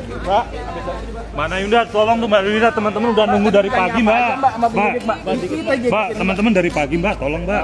Mbak, Mbak Yunda, tolong tuh Mbak Yunda, teman-teman udah nunggu dari pagi Mbak. Mbak, Mbak, teman-teman dari pagi Mbak, tolong Mbak.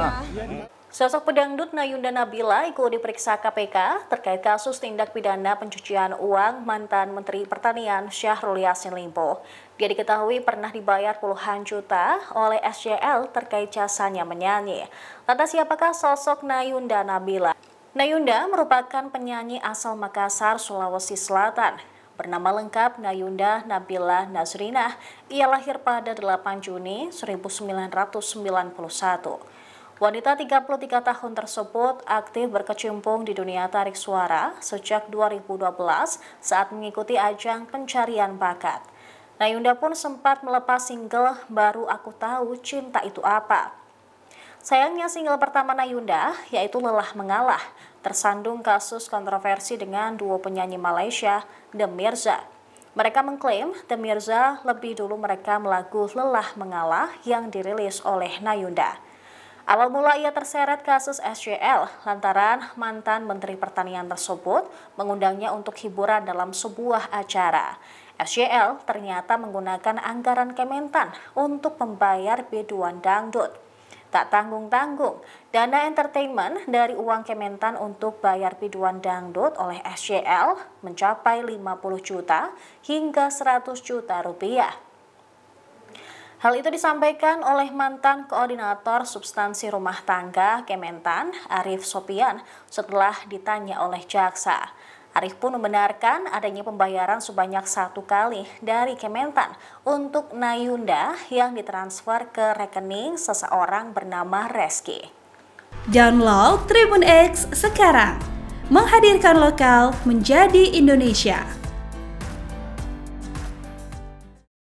Sosok pedangdut Nayunda Nabila ikut diperiksa KPK terkait kasus tindak pidana pencucian uang mantan Menteri Pertanian Syahrul Yassin Limpo. Dia diketahui pernah dibayar puluhan juta oleh SJL terkait jasanya menyanyi. Lantas siapakah sosok Nayunda Nabila? Nayunda merupakan penyanyi asal Makassar, Sulawesi Selatan. Bernama lengkap Nayunda Nabila Nazrinah, ia lahir pada 8 Juni 1991. Wanita 33 tahun tersebut aktif berkecimpung di dunia tarik suara sejak 2012 saat mengikuti ajang pencarian bakat. Nayunda pun sempat melepas single Baru Aku Tahu Cinta Itu Apa Sayangnya single pertama Nayunda, yaitu Lelah Mengalah, tersandung kasus kontroversi dengan duo penyanyi Malaysia, The Mirza. Mereka mengklaim The Mirza lebih dulu mereka lagu Lelah Mengalah yang dirilis oleh Nayunda. Awal mula ia terseret kasus SJL lantaran mantan Menteri Pertanian tersebut mengundangnya untuk hiburan dalam sebuah acara. SJL ternyata menggunakan anggaran Kementan untuk membayar biduan dangdut. Tak tanggung-tanggung, dana entertainment dari uang Kementan untuk bayar biduan dangdut oleh SCL mencapai 50 juta hingga 100 juta rupiah. Hal itu disampaikan oleh mantan koordinator substansi rumah tangga Kementan, Arif Sopian, setelah ditanya oleh jaksa. Arief pun membenarkan adanya pembayaran sebanyak satu kali dari Kementan untuk Nayunda yang ditransfer ke rekening seseorang bernama Reski. Download Tribun X sekarang, menghadirkan lokal menjadi Indonesia.